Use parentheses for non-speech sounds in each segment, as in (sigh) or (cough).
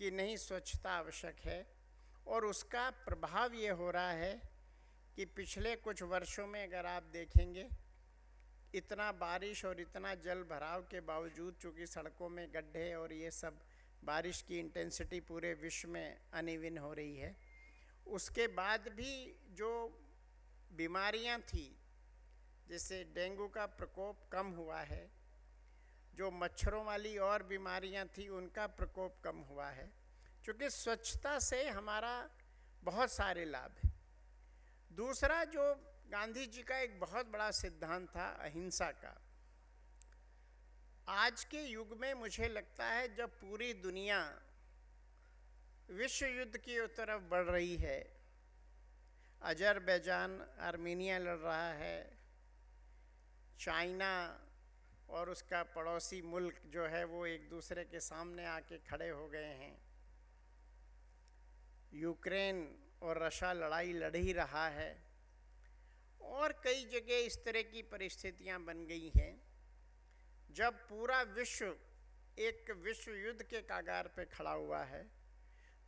कि नहीं स्वच्छता आवश्यक है और उसका प्रभाव ये हो रहा है कि पिछले कुछ वर्षों में अगर आप देखेंगे इतना बारिश और इतना जल भराव के बावजूद चूँकि सड़कों में गड्ढे और ये सब बारिश की इंटेंसिटी पूरे विश्व में अनिविन हो रही है उसके बाद भी जो बीमारियां थी जैसे डेंगू का प्रकोप कम हुआ है जो मच्छरों वाली और बीमारियां थी उनका प्रकोप कम हुआ है क्योंकि स्वच्छता से हमारा बहुत सारे लाभ है दूसरा जो गांधी जी का एक बहुत बड़ा सिद्धांत था अहिंसा का आज के युग में मुझे लगता है जब पूरी दुनिया विश्व युद्ध की तरफ बढ़ रही है अजरबैजान आर्मेनिया लड़ रहा है चाइना और उसका पड़ोसी मुल्क जो है वो एक दूसरे के सामने आके खड़े हो गए हैं यूक्रेन और रशा लड़ाई लड़ ही रहा है और कई जगह इस तरह की परिस्थितियां बन गई हैं जब पूरा विश्व एक विश्व युद्ध के कागार पे खड़ा हुआ है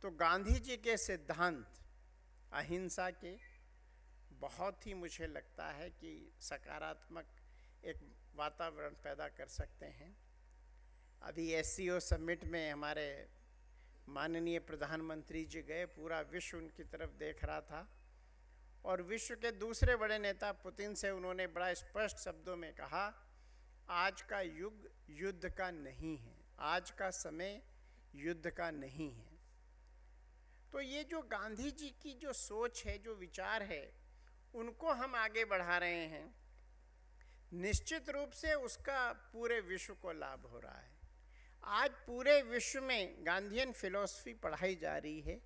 तो गांधी जी के सिद्धांत अहिंसा के बहुत ही मुझे लगता है कि सकारात्मक एक वातावरण पैदा कर सकते हैं अभी एस समिट में हमारे माननीय प्रधानमंत्री जी गए पूरा विश्व उनकी तरफ देख रहा था और विश्व के दूसरे बड़े नेता पुतिन से उन्होंने बड़ा स्पष्ट शब्दों में कहा आज का युग युद्ध का नहीं है आज का समय युद्ध का नहीं है तो ये जो गांधी जी की जो सोच है जो विचार है उनको हम आगे बढ़ा रहे हैं निश्चित रूप से उसका पूरे विश्व को लाभ हो रहा है आज पूरे विश्व में गांधीयन फिलॉसफी पढ़ाई जा रही है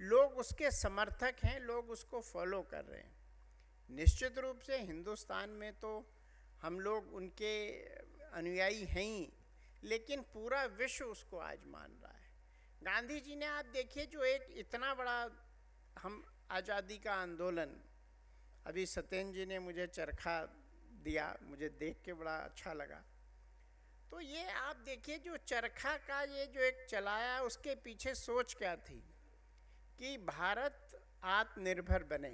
लोग उसके समर्थक हैं लोग उसको फॉलो कर रहे हैं निश्चित रूप से हिंदुस्तान में तो हम लोग उनके अनुयायी हैं ही लेकिन पूरा विश्व उसको आज मान रहा है गांधी जी ने आप देखिए जो एक इतना बड़ा हम आज़ादी का आंदोलन अभी सत्येंद्र जी ने मुझे चरखा दिया मुझे देख के बड़ा अच्छा लगा तो ये आप देखिए जो चरखा का ये जो एक चलाया उसके पीछे सोच क्या थी कि भारत आत्मनिर्भर बने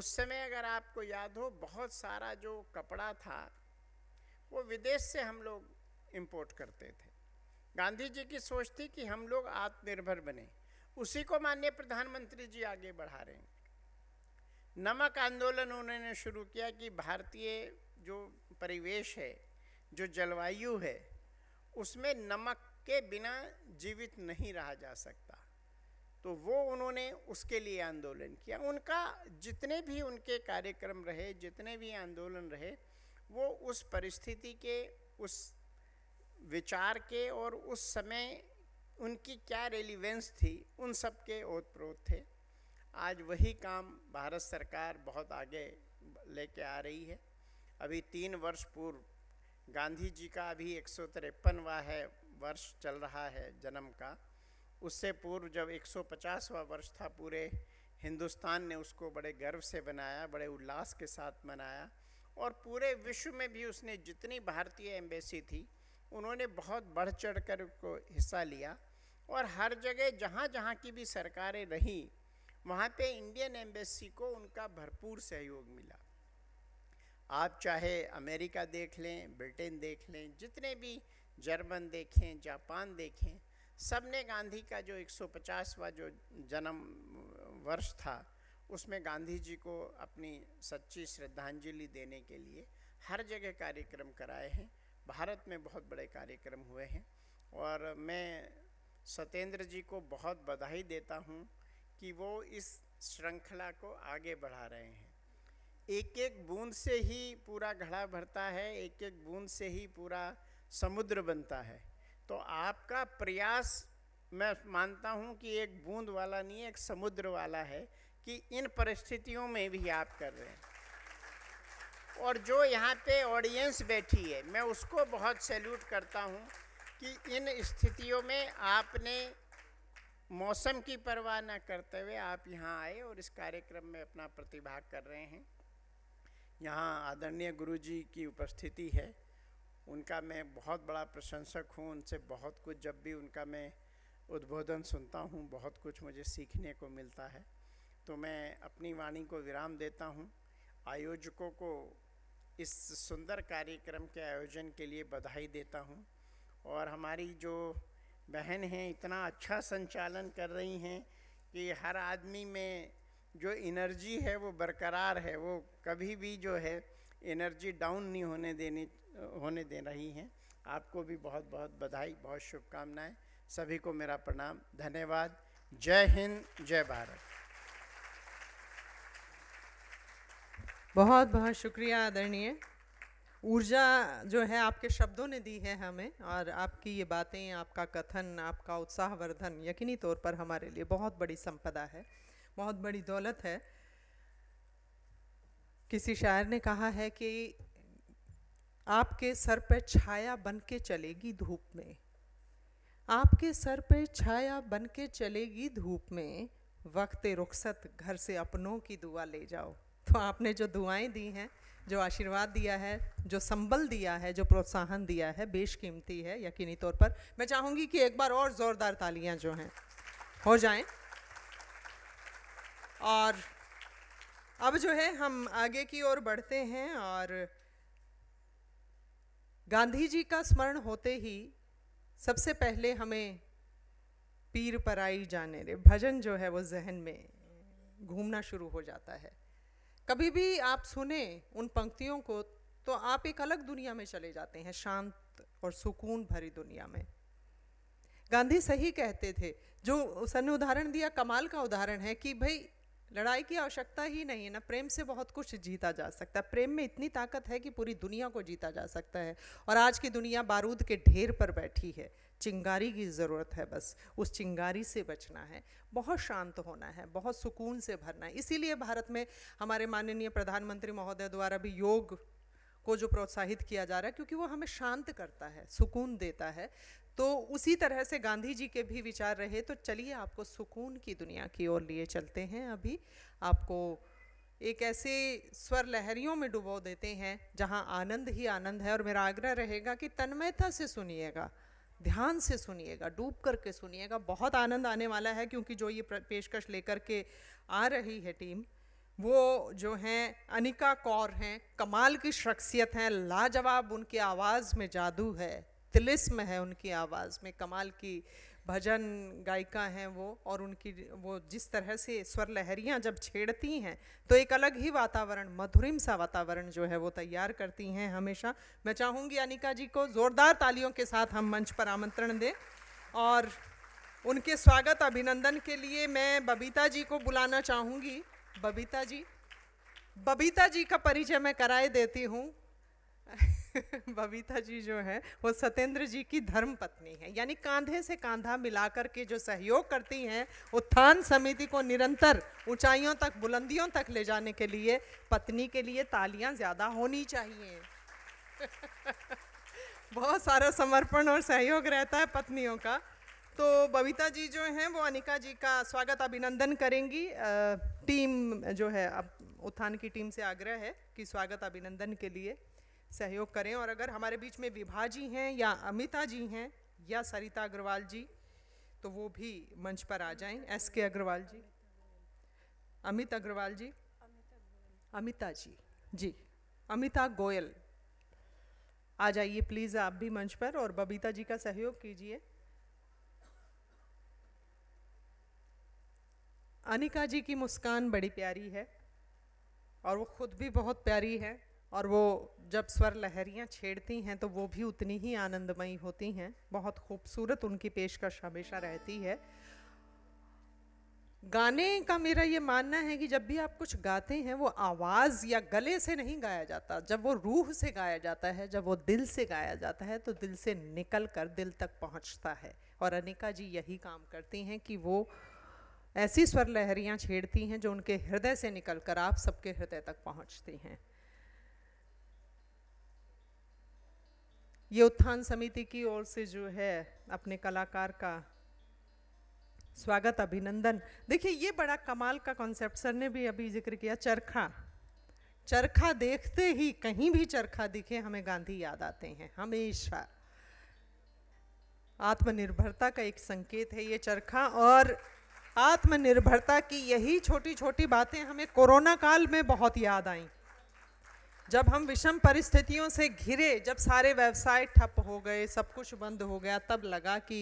उस समय अगर आपको याद हो बहुत सारा जो कपड़ा था वो विदेश से हम लोग इम्पोर्ट करते थे गांधी जी की सोच थी कि हम लोग आत्मनिर्भर बने उसी को माननीय प्रधानमंत्री जी आगे बढ़ा रहे हैं नमक आंदोलन उन्होंने शुरू किया कि भारतीय जो परिवेश है जो जलवायु है उसमें नमक के बिना जीवित नहीं रहा जा सकता तो वो उन्होंने उसके लिए आंदोलन किया उनका जितने भी उनके कार्यक्रम रहे जितने भी आंदोलन रहे वो उस परिस्थिति के उस विचार के और उस समय उनकी क्या रेलिवेंस थी उन सब के ओतप्रोत थे आज वही काम भारत सरकार बहुत आगे लेके आ रही है अभी तीन वर्ष पूर्व गांधी जी का अभी एक सौ तिरपनवा है वर्ष चल रहा है जन्म का उससे पूर्व जब 150वां वर्ष था पूरे हिंदुस्तान ने उसको बड़े गर्व से बनाया बड़े उल्लास के साथ मनाया और पूरे विश्व में भी उसने जितनी भारतीय एम्बेसी थी उन्होंने बहुत बढ़ चढ़ कर उसको हिस्सा लिया और हर जगह जहाँ जहाँ की भी सरकारें रहीं वहाँ पे इंडियन एम्बेसी को उनका भरपूर सहयोग मिला आप चाहे अमेरिका देख लें ब्रिटेन देख लें जितने भी जर्मन देखें जापान देखें सब ने गांधी का जो 150वां जो जन्म वर्ष था उसमें गांधी जी को अपनी सच्ची श्रद्धांजलि देने के लिए हर जगह कार्यक्रम कराए हैं भारत में बहुत बड़े कार्यक्रम हुए हैं और मैं सत्येंद्र जी को बहुत बधाई देता हूँ कि वो इस श्रृंखला को आगे बढ़ा रहे हैं एक एक बूंद से ही पूरा घड़ा भरता है एक एक बूंद से ही पूरा समुद्र बनता है तो आपका प्रयास मैं मानता हूँ कि एक बूंद वाला नहीं एक समुद्र वाला है कि इन परिस्थितियों में भी आप कर रहे हैं और जो यहाँ पे ऑडियंस बैठी है मैं उसको बहुत सैल्यूट करता हूँ कि इन स्थितियों में आपने मौसम की परवाह न करते हुए आप यहाँ आए और इस कार्यक्रम में अपना प्रतिभाग कर रहे हैं यहाँ आदरणीय गुरु जी की उपस्थिति है उनका मैं बहुत बड़ा प्रशंसक हूँ उनसे बहुत कुछ जब भी उनका मैं उद्बोधन सुनता हूँ बहुत कुछ मुझे सीखने को मिलता है तो मैं अपनी वाणी को विराम देता हूँ आयोजकों को इस सुंदर कार्यक्रम के आयोजन के लिए बधाई देता हूँ और हमारी जो बहन हैं इतना अच्छा संचालन कर रही हैं कि हर आदमी में जो एनर्जी है वो बरकरार है वो कभी भी जो है एनर्जी डाउन नहीं होने देने होने दे रही हैं आपको भी बहुत बहुत बधाई बहुत शुभकामनाएं सभी को मेरा प्रणाम धन्यवाद जय हिंद जय भारत बहुत बहुत शुक्रिया आदरणीय ऊर्जा जो है आपके शब्दों ने दी है हमें और आपकी ये बातें आपका कथन आपका उत्साहवर्धन यकीनी तौर पर हमारे लिए बहुत बड़ी संपदा है बहुत बड़ी दौलत है किसी शायर ने कहा है कि आपके सर पर छाया बन के चलेगी धूप में आपके सर पर छाया बन के चलेगी धूप में वक्त रुखसत घर से अपनों की दुआ ले जाओ तो आपने जो दुआएं दी हैं जो आशीर्वाद दिया है जो संबल दिया है जो प्रोत्साहन दिया है बेशकीमती है यकीनी तौर पर मैं चाहूँगी कि एक बार और ज़ोरदार तालियाँ जो हैं हो जाएं और अब जो है हम आगे की ओर बढ़ते हैं और गांधी जी का स्मरण होते ही सबसे पहले हमें पीर पराई जाने रे भजन जो है वो जहन में घूमना शुरू हो जाता है कभी भी आप सुने उन पंक्तियों को तो आप एक अलग दुनिया में चले जाते हैं शांत और सुकून भरी दुनिया में गांधी सही कहते थे जो सर ने उदाहरण दिया कमाल का उदाहरण है कि भाई लड़ाई की आवश्यकता ही नहीं है ना प्रेम से बहुत कुछ जीता जा सकता है प्रेम में इतनी ताकत है कि पूरी दुनिया को जीता जा सकता है और आज की दुनिया बारूद के ढेर पर बैठी है चिंगारी की ज़रूरत है बस उस चिंगारी से बचना है बहुत शांत होना है बहुत सुकून से भरना है इसीलिए भारत में हमारे माननीय प्रधानमंत्री महोदय द्वारा भी योग को जो प्रोत्साहित किया जा रहा है क्योंकि वो हमें शांत करता है सुकून देता है तो उसी तरह से गांधी जी के भी विचार रहे तो चलिए आपको सुकून की दुनिया की ओर लिए चलते हैं अभी आपको एक ऐसे स्वर लहरियों में डुबो देते हैं जहाँ आनंद ही आनंद है और मेरा आग्रह रहेगा कि तन्मयता से सुनिएगा ध्यान से सुनिएगा डूब करके सुनिएगा बहुत आनंद आने वाला है क्योंकि जो ये पेशकश लेकर के आ रही है टीम वो जो हैं अनिका कौर हैं कमाल की शख्सियत हैं लाजवाब उनकी आवाज़ में जादू है तिलिस्म है उनकी आवाज़ में कमाल की भजन गायिका हैं वो और उनकी वो जिस तरह से स्वर लहरियाँ जब छेड़ती हैं तो एक अलग ही वातावरण मधुरिम सा वातावरण जो है वो तैयार करती हैं हमेशा मैं चाहूँगी अनिका जी को ज़ोरदार तालियों के साथ हम मंच पर आमंत्रण दें और उनके स्वागत अभिनंदन के लिए मैं बबीता जी को बुलाना चाहूँगी बबीता जी बबीता जी का परिचय मैं कराए देती हूँ (laughs) बबीता जी जो है वो सत्येंद्र जी की धर्म पत्नी है यानी कांधे से कांधा मिलाकर के जो सहयोग करती हैं उत्थान समिति को निरंतर ऊंचाइयों तक बुलंदियों तक ले जाने के लिए पत्नी के लिए तालियां ज़्यादा होनी चाहिए (laughs) बहुत सारा समर्पण और सहयोग रहता है पत्नियों का तो बबीता जी जो हैं वो अनिका जी का स्वागत अभिनंदन करेंगी टीम जो है अब उत्थान की टीम से आग्रह है कि स्वागत अभिनंदन के लिए सहयोग करें और अगर हमारे बीच में विभा जी हैं या अमिता जी हैं या सरिता अग्रवाल जी तो वो भी मंच पर आ जाएं एस के अग्रवाल जी अमित अग्रवाल जी अमिता जी जी अमिता गोयल आ जाइए प्लीज़ आप भी मंच पर और बबीता जी का सहयोग कीजिए अनिका जी की मुस्कान बड़ी प्यारी है और वो खुद भी बहुत प्यारी है और वो जब स्वर लहरियाँ छेड़ती हैं तो वो भी उतनी ही आनंदमयी होती हैं बहुत खूबसूरत उनकी पेशकश हमेशा रहती है गाने का मेरा ये मानना है कि जब भी आप कुछ गाते हैं वो आवाज़ या गले से नहीं गाया जाता जब वो रूह से गाया जाता है जब वो दिल से गाया जाता है तो दिल से निकल कर दिल तक पहुंचता है और अनिका जी यही काम करती हैं कि वो ऐसी स्वर लहरियाँ छेड़ती हैं जो उनके हृदय से निकल कर आप सबके हृदय तक पहुँचती हैं ये उत्थान समिति की ओर से जो है अपने कलाकार का स्वागत अभिनंदन देखिए ये बड़ा कमाल का कॉन्सेप्ट सर ने भी अभी जिक्र किया चरखा चरखा देखते ही कहीं भी चरखा दिखे हमें गांधी याद आते हैं हमेशा आत्मनिर्भरता का एक संकेत है ये चरखा और आत्मनिर्भरता की यही छोटी छोटी बातें हमें कोरोना काल में बहुत याद आई जब हम विषम परिस्थितियों से घिरे जब सारे व्यवसाय ठप हो गए सब कुछ बंद हो गया तब लगा कि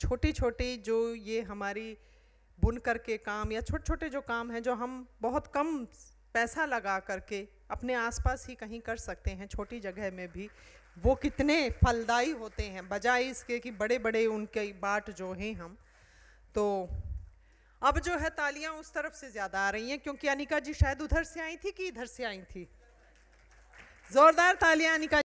छोटी छोटी जो ये हमारी बुन करके काम या छोटे छोटे जो काम हैं जो हम बहुत कम पैसा लगा करके अपने आसपास ही कहीं कर सकते हैं छोटी जगह में भी वो कितने फलदायी होते हैं बजाय इसके कि बड़े बड़े उनके बाट जो हैं हम तो अब जो है तालियां उस तरफ से ज़्यादा आ रही हैं क्योंकि अनिका जी शायद उधर से आई थी कि इधर से आई थी जोरदार तालियां निकाल